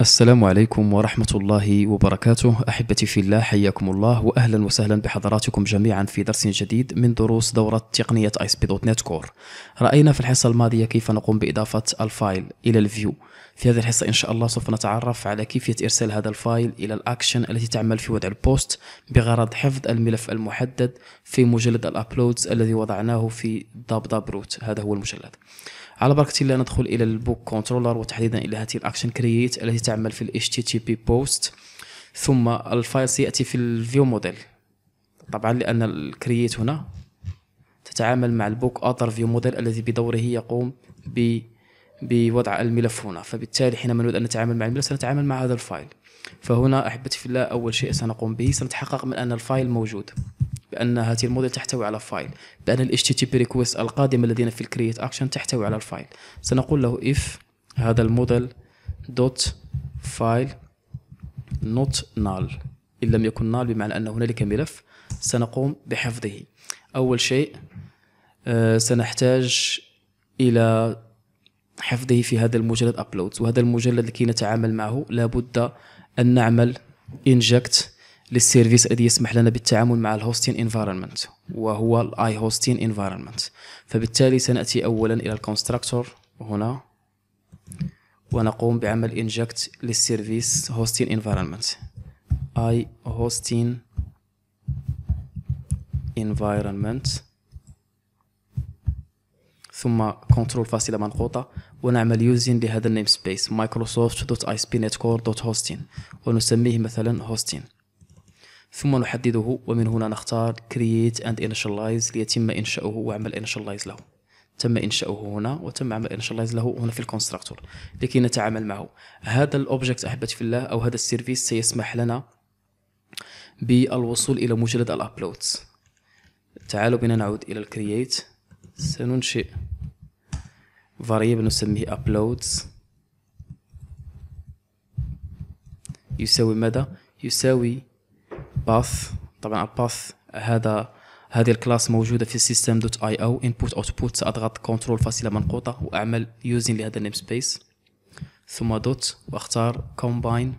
السلام عليكم ورحمة الله وبركاته أحبتي في الله حياكم الله وأهلا وسهلا بحضراتكم جميعا في درس جديد من دروس دورة تقنية اي دوت نت كور رأينا في الحصة الماضية كيف نقوم بإضافة الفايل إلى الفيو في هذه الحصة إن شاء الله سوف نتعرف على كيفية إرسال هذا الفايل إلى الأكشن التي تعمل في وضع البوست بغرض حفظ الملف المحدد في مجلد الأبلودز الذي وضعناه في دابدابروت روت هذا هو المجلد على بركة الله ندخل إلى البوك كنترولر وتحديدا إلى هذه الأكشن كرييت التي تعمل في ال HTTP post ثم الفايل سيأتي في الفيو موديل طبعا لأن الكرييت هنا تتعامل مع البوك أثر فيو موديل الذي بدوره يقوم ب بوضع الملف هنا فبالتالي حينما نريد أن نتعامل مع الملف سنتعامل مع هذا الفايل فهنا أحبتي في الله أول شيء سنقوم به سنتحقق من أن الفايل موجود بان هذه الموديل تحتوي على فايل بان ال HTTP ريكويست القادمه الذين في الكرييت اكشن تحتوي على الفايل سنقول له if هذا الموديل دوت فايل نوت نال ان لم يكن نال بمعنى ان هنالك ملف سنقوم بحفظه اول شيء آه، سنحتاج الى حفظه في هذا المجلد ابلود وهذا المجلد لكي نتعامل معه لابد ان نعمل انجكت للسيرفيس الذي يسمح لنا بالتعامل مع الهوستين انفايرمنت وهو الاي هوستين انفايرمنت فبالتالي سناتي اولا الى الكونستراكتور هنا ونقوم بعمل انجكت للسيرفيس هوستين انفايرمنت اي هوستين انفايرمنت ثم كنترول فاصلة منقوطة ونعمل يوزين لهذا النيم سبيس مايكروسوفت دوت اي سبي نت كور دوت هوستين ونسميه مثلا هوستين ثم نحدده ومن هنا نختار create and initialize ليتم إنشاؤه وعمل initialize له تم إنشاؤه هنا وتم عمل initialize له هنا في الكونستراكتور لكي نتعامل معه هذا الأوبجكت أحبتي في الله أو هذا السيرفيس سيسمح لنا بالوصول إلى مجرد الأبلودز تعالوا بنا نعود إلى الكرييت سننشئ variable نسميه uploads يساوي ماذا؟ يساوي الباث طبعا الباث هذا هذه الكلاس موجوده في السيستم دوت اي او انبوت اوتبوت ساضغط كنترول فاصله منقوطه واعمل يوزين لهذا النيم سبيس ثم دوت واختار كومباين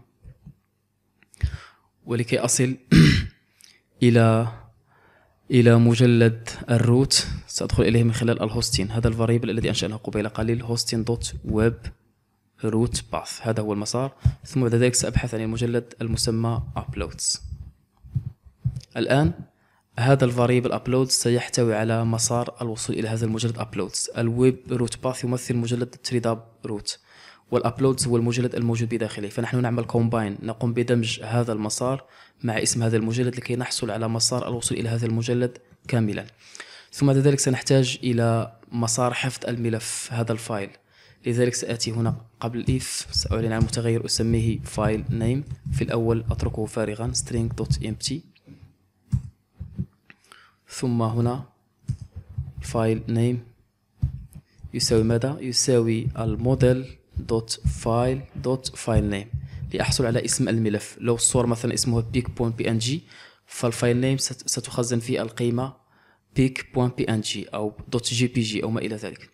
ولكي اصل الى الى مجلد الروت سادخل اليه من خلال الهوستين هذا الفاريبل الذي انشاناه قبيل قليل هوستين دوت ويب روت باث هذا هو المسار ثم بعد ذلك سابحث عن المجلد المسمى uploads الآن هذا الفاريبل ابلودز سيحتوي على مسار الوصول الى هذا المجلد ابلودز الويب روت باث يمثل مجلد تريداب روت والابلودز هو المجلد الموجود بداخله فنحن نعمل كومباين نقوم بدمج هذا المسار مع اسم هذا المجلد لكي نحصل على مسار الوصول الى هذا المجلد كاملا ثم بعد ذلك سنحتاج الى مسار حفظ الملف هذا الفايل لذلك سآتي هنا قبل if سأعلن عن متغير أسميه file name في الأول أتركه فارغا string.empty ثم هنا الفايل نيم يساوي ماذا يساوي الموديل دوت فايل دوت فايل نيم لأحصل على اسم الملف لو الصور مثلا اسمها بيك بون بي ان جي فالفايل نيم ستخزن في القيمة بيك بون بي ان جي أو دوت جي بي جي أو ما إلى ذلك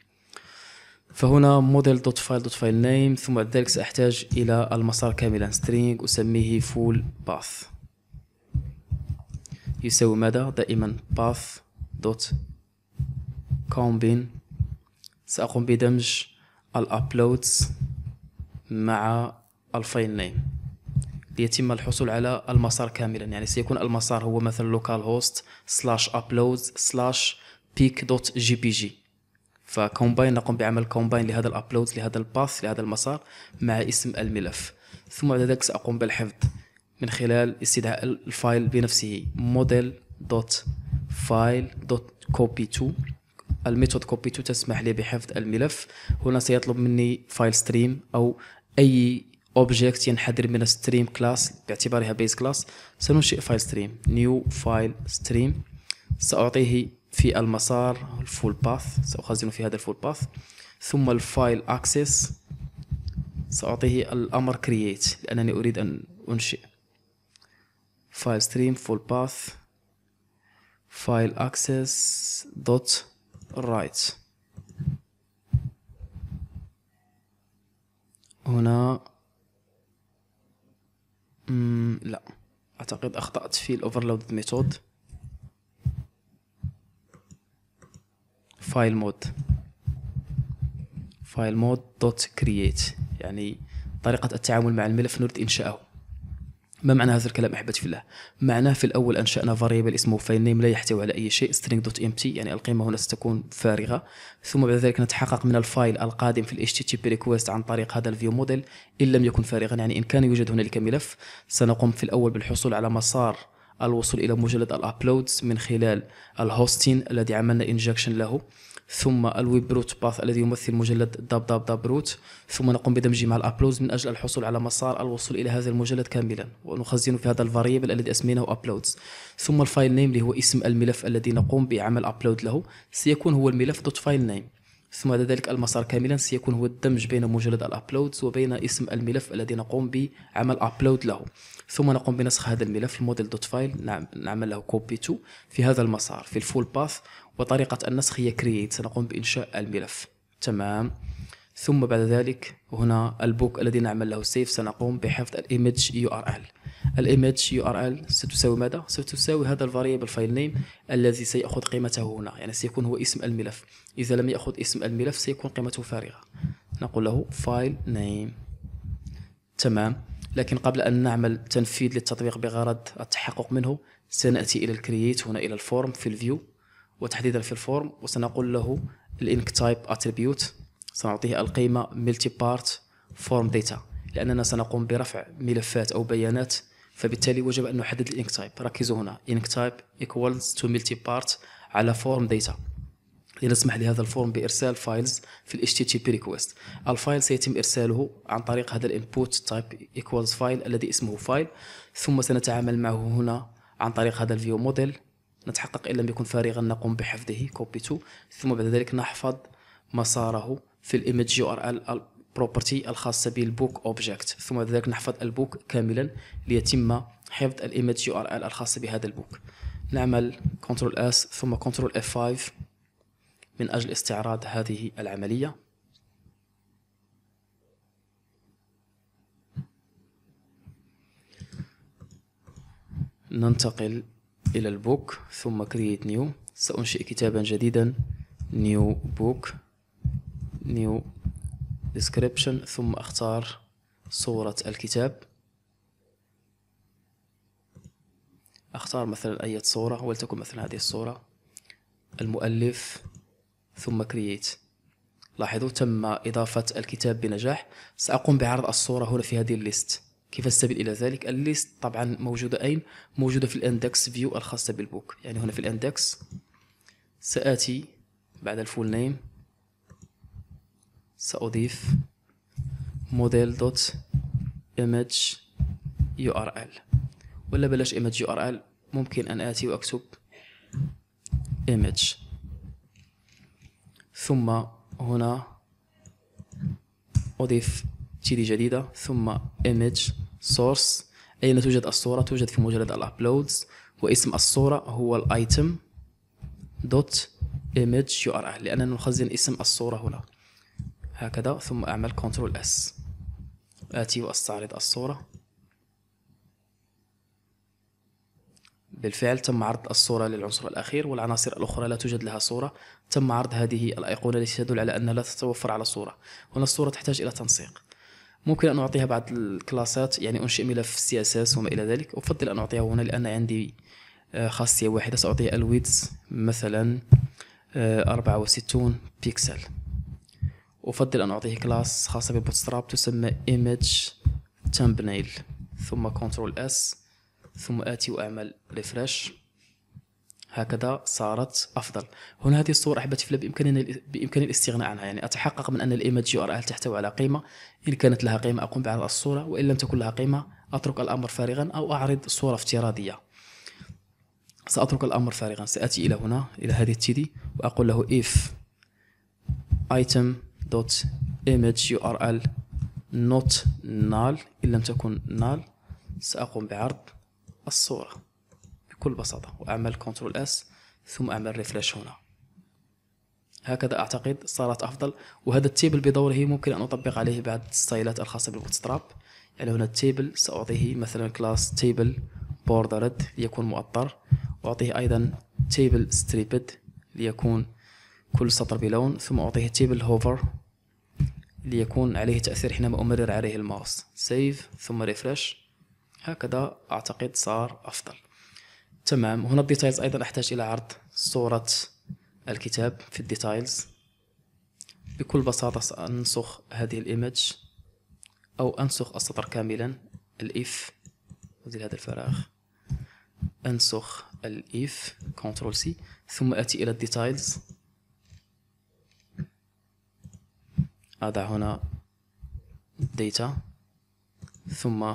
فهنا موديل دوت فايل دوت فايل نيم ثم بعد ذلك سأحتاج إلى المسار كاملا string أسميه full path يساوي ماذا دائما path dot combine سأقوم بدمج الأبلودز مع الفايل نيم ليتم الحصول على المسار كاملا يعني سيكون المسار هو مثلا لوكال هوست سلاش ابلودز سلاش بيك دوت جي بي جي فكومباين نقوم بعمل كومباين لهذا الابلود لهذا الباث لهذا المسار مع اسم الملف ثم بعد ذلك ساقوم بالحفظ من خلال استدعاء الفايل بنفسه model.file.copy2 الميثود copy2 تسمح لي بحفظ الملف هنا سيطلب مني فايل ستريم او اي object ينحدر من stream كلاس باعتبارها بيز كلاس سننشئ فايل ستريم نيو فايل ستريم ساعطيه في المسار الفول باث سأخزن في هذا الفول باث ثم الفايل اكسس سأعطيه الأمر create لأنني أريد أن أنشئ فايل ستريم فول باث فايل اكسس دوت رايت هنا مم لا اعتقد اخطات في الاوفرلود ميثود فايل مود فايل مود دوت كرييت يعني طريقة التعامل مع الملف نريد انشائه ما معنى هذا الكلام احبتي في الله معناه في الاول انشانا فاريبل اسمه فايل نيم لا يحتوي على اي شيء string دوت empty يعني القيمه هنا ستكون فارغه ثم بعد ذلك نتحقق من الفايل القادم في ال http request عن طريق هذا الفيو موديل ان لم يكن فارغا يعني ان كان يوجد هنالك ملف سنقوم في الاول بالحصول على مسار الوصول الى مجلد الابلودز من خلال الهوستين الذي عملنا انجكشن له ثم الويب روت باث الذي يمثل مجلد داب داب داب روت ثم نقوم بدمجه مع الابلودز من اجل الحصول على مسار الوصول الى هذا المجلد كاملا ونخزنه في هذا الفاريبل الذي اسميناه ابلودز ثم الفايل نيم اللي هو اسم الملف الذي نقوم بعمل ابلود له سيكون هو الملف دوت فايل نيم ثم بعد ذلك المسار كاملا سيكون هو الدمج بين مجرد الابلود وبين اسم الملف الذي نقوم بعمل ابلود له ثم نقوم بنسخ هذا الملف الموديل دوت فايل نعمل له كوبي تو في هذا المسار في الفول باث وطريقه النسخ هي كرييت سنقوم بانشاء الملف تمام ثم بعد ذلك هنا البوك الذي نعمل له سيف سنقوم بحفظ الايمج يو ار ال الايمج يو ار ال ستساوي ماذا ستساوي هذا الفاريبل فايل نيم الذي سياخذ قيمته هنا يعني سيكون هو اسم الملف اذا لم ياخذ اسم الملف سيكون قيمته فارغه نقول له فايل نيم تمام لكن قبل ان نعمل تنفيذ للتطبيق بغرض التحقق منه سناتي الى الكرييت هنا الى الفورم في الفيو وتحديدا في الفورم وسنقول له الانك تايب اتريبيوت سنعطيه القيمة ملتي بارت فورم داتا لأننا سنقوم برفع ملفات أو بيانات فبالتالي وجب أن نحدد الانك تايب ركزوا هنا انك تايب ايكوالز تو ملتي بارت على فورم ديتا لنسمح لهذا الفورم بإرسال فايلز في ال HTTP ريكويست الفايل سيتم إرساله عن طريق هذا الانبوت تايب ايكوالز فايل الذي اسمه فايل ثم سنتعامل معه هنا عن طريق هذا الفيو موديل نتحقق إن لم يكن فارغا نقوم بحفظه كوبي تو ثم بعد ذلك نحفظ مساره في الايمج يو ار ال البروبرتي الخاصه بالبوك اوبجكت ثم بعد ذلك نحفظ البوك كاملا ليتم حفظ الايمج يو ار ال الخاصه بهذا البوك نعمل كنترول اس ثم كنترول اف 5 من اجل استعراض هذه العمليه ننتقل إلى البوك ثم create new سأنشئ كتابا جديدا نيو بوك new description ثم أختار صورة الكتاب أختار مثلا أي صورة ولتكن مثلا هذه الصورة المؤلف ثم create لاحظوا تم إضافة الكتاب بنجاح سأقوم بعرض الصورة هنا في هذه الليست كيف السبيل إلى ذلك الليست طبعا موجودة أين موجودة في الاندكس فيو الخاصة بالبوك يعني هنا في الاندكس سآتي بعد الفول نيم سأضيف آر إل ولا بلاش آر إل ممكن أن آتي وأكتب image ثم هنا أضيف تيلي جديدة ثم image source أين توجد الصورة توجد في مجرد الأبلودز واسم الصورة هو الايتم دوت image url لأننا نخزن اسم الصورة هنا هكذا ثم أعمل كنترول اس آتي وأستعرض الصورة بالفعل تم عرض الصورة للعنصر الأخير والعناصر الأخرى لا توجد لها صورة تم عرض هذه الأيقونة التي تدل على أنها لا تتوفر على صورة هنا الصورة تحتاج إلى تنسيق ممكن أن أعطيها بعض الكلاسات يعني أنشئ ملف سي اس اس وما إلى ذلك أفضل أن أعطيها هنا لأن عندي آه، خاصية واحدة سأعطيها الويدز مثلا 64 آه، بيكسل أفضل أن أعطيه كلاس خاصة ببوتستراب تسمى image thumbnail ثم كنترول اس ثم آتي وأعمل ريفرش هكذا صارت أفضل هنا هذه الصور أحبتي في بامكاننا بإمكاني, الاستغناء عنها يعني أتحقق من أن الإيمج يو آر إل تحتوي على قيمة إن كانت لها قيمة أقوم بعرض الصورة وإن لم تكن لها قيمة أترك الأمر فارغا أو أعرض صورة افتراضية سأترك الأمر فارغا سآتي إلى هنا إلى هذه التي دي وأقول له if item دوت image url not null إن لم تكن null سأقوم بعرض الصورة بكل بساطة وأعمل كنترول S ثم أعمل ريفرش هنا هكذا أعتقد صارت أفضل وهذا التيبل بدوره ممكن أن أطبق عليه بعض الستايلات الخاصة بالبوتستراب يعني هنا التيبل سأعطيه مثلا كلاس تيبل بوردرد ليكون مؤطر وأعطيه أيضا تيبل ستريبد ليكون كل سطر بلون ثم أعطيه تيبل هوفر ليكون عليه تأثير حينما أمرر عليه الماوس سيف ثم ريفرش هكذا أعتقد صار أفضل تمام هنا الديتايلز أيضا أحتاج إلى عرض صورة الكتاب في الديتايلز بكل بساطة سأنسخ هذه الإيمج أو أنسخ السطر كاملا الإف أزيل هذا الفراغ أنسخ الإف كنترول سي ثم أتي إلى الديتايلز أضع هنا data ثم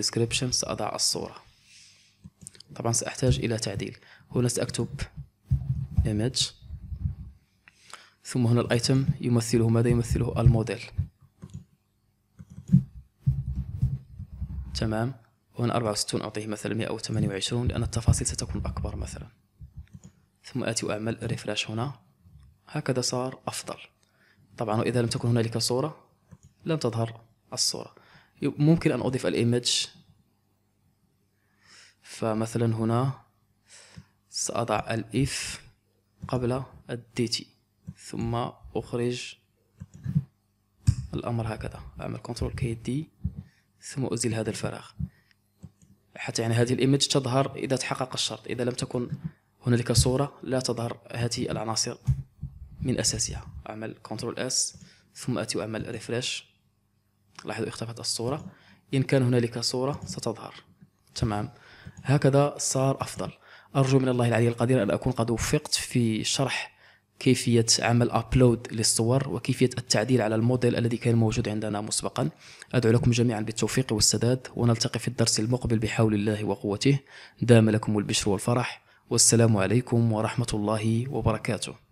description سأضع الصورة طبعا سأحتاج إلى تعديل هنا سأكتب image ثم هنا الايتم يمثله ماذا يمثله الموديل تمام هنا 64 أعطيه مثلا 128 لأن التفاصيل ستكون أكبر مثلا ثم آتي وأعمل ريفراش هنا هكذا صار أفضل طبعا وإذا لم تكن هنالك صورة لم تظهر الصورة ممكن أن أضيف الإيمج فمثلا هنا سأضع الإف قبل الدي تي ثم أخرج الأمر هكذا أعمل كنترول كي دي ثم أزيل هذا الفراغ حتى يعني هذه الإيمج تظهر إذا تحقق الشرط إذا لم تكن هنالك صورة لا تظهر هذه العناصر من اساسها اعمل كنترول اس ثم اتي واعمل ريفريش لاحظوا اختفت الصوره ان كان هنالك صوره ستظهر تمام هكذا صار افضل ارجو من الله العلي القدير ان اكون قد وفقت في شرح كيفية عمل أبلود للصور وكيفية التعديل على الموديل الذي كان موجود عندنا مسبقا أدعو لكم جميعا بالتوفيق والسداد ونلتقي في الدرس المقبل بحول الله وقوته دام لكم البشر والفرح والسلام عليكم ورحمة الله وبركاته